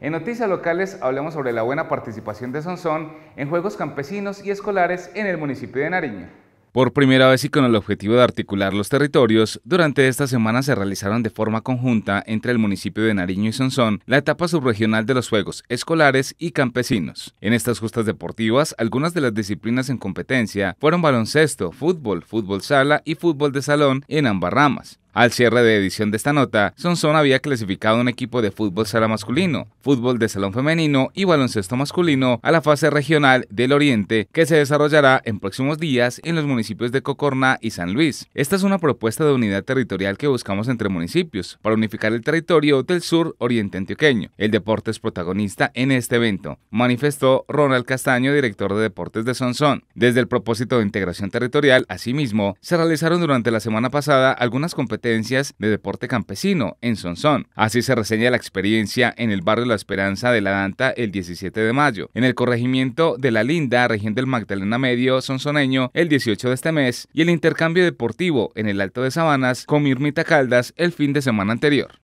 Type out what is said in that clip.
En noticias locales hablamos sobre la buena participación de Sonsón en juegos campesinos y escolares en el municipio de Nariño. Por primera vez y con el objetivo de articular los territorios, durante esta semana se realizaron de forma conjunta entre el municipio de Nariño y Sonsón la etapa subregional de los Juegos Escolares y Campesinos. En estas justas deportivas, algunas de las disciplinas en competencia fueron baloncesto, fútbol, fútbol sala y fútbol de salón en ambas ramas. Al cierre de edición de esta nota, Sonsón había clasificado un equipo de fútbol sala masculino, fútbol de salón femenino y baloncesto masculino a la fase regional del Oriente que se desarrollará en próximos días en los municipios de Cocorna y San Luis. Esta es una propuesta de unidad territorial que buscamos entre municipios para unificar el territorio del sur oriente antioqueño. El deporte es protagonista en este evento, manifestó Ronald Castaño, director de deportes de Sonsón. Desde el propósito de integración territorial, asimismo, se realizaron durante la semana pasada algunas competencias de deporte campesino en Sonsón. Así se reseña la experiencia en el barrio La Esperanza de la Danta el 17 de mayo, en el corregimiento de La Linda, región del Magdalena Medio, Sonsoneño, el 18 de este mes, y el intercambio deportivo en el Alto de Sabanas con Mirmita Caldas el fin de semana anterior.